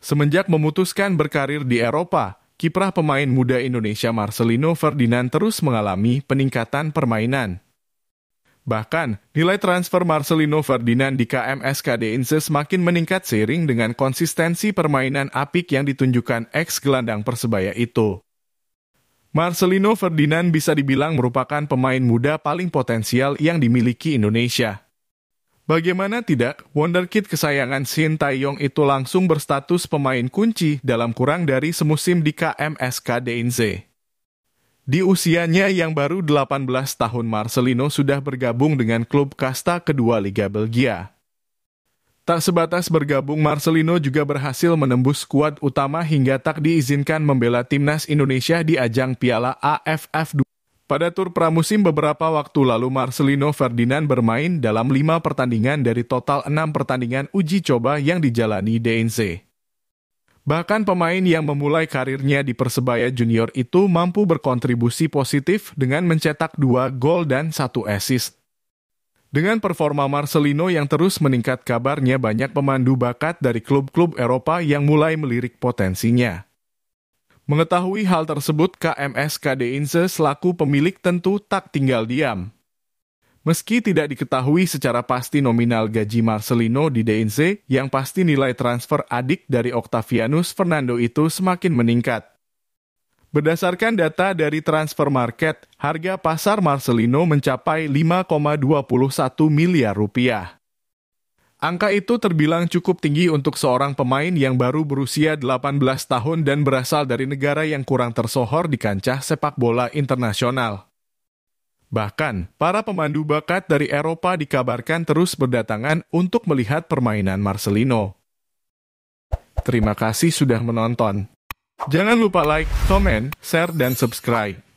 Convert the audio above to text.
Semenjak memutuskan berkarir di Eropa, kiprah pemain muda Indonesia Marcelino Ferdinand terus mengalami peningkatan permainan. Bahkan, nilai transfer Marcelino Ferdinand di KMSKD Inse semakin meningkat seiring dengan konsistensi permainan apik yang ditunjukkan ex gelandang Persebaya itu. Marcelino Ferdinand bisa dibilang merupakan pemain muda paling potensial yang dimiliki Indonesia. Bagaimana tidak, wonderkid kesayangan Shin Taeyong itu langsung berstatus pemain kunci dalam kurang dari semusim di KMSKD Inse. Di usianya yang baru 18 tahun Marcelino sudah bergabung dengan klub kasta kedua Liga Belgia. Tak sebatas bergabung, Marcelino juga berhasil menembus skuad utama hingga tak diizinkan membela timnas Indonesia di ajang Piala AFF. Pada tur pramusim beberapa waktu lalu, Marcelino Ferdinand bermain dalam lima pertandingan dari total enam pertandingan uji coba yang dijalani DNC. Bahkan pemain yang memulai karirnya di Persebaya Junior itu mampu berkontribusi positif dengan mencetak dua gol dan satu assist. Dengan performa Marcelino yang terus meningkat kabarnya banyak pemandu bakat dari klub-klub Eropa yang mulai melirik potensinya. Mengetahui hal tersebut, KMS KD Inse selaku pemilik tentu tak tinggal diam. Meski tidak diketahui secara pasti nominal gaji Marcelino di DNC, yang pasti nilai transfer adik dari Octavianus Fernando itu semakin meningkat. Berdasarkan data dari Transfer Market, harga pasar Marcelino mencapai 5,21 miliar rupiah. Angka itu terbilang cukup tinggi untuk seorang pemain yang baru berusia 18 tahun dan berasal dari negara yang kurang tersohor di kancah sepak bola internasional. Bahkan, para pemandu bakat dari Eropa dikabarkan terus berdatangan untuk melihat permainan Marcelino. Terima kasih sudah menonton. Jangan lupa like, comment, share, dan subscribe.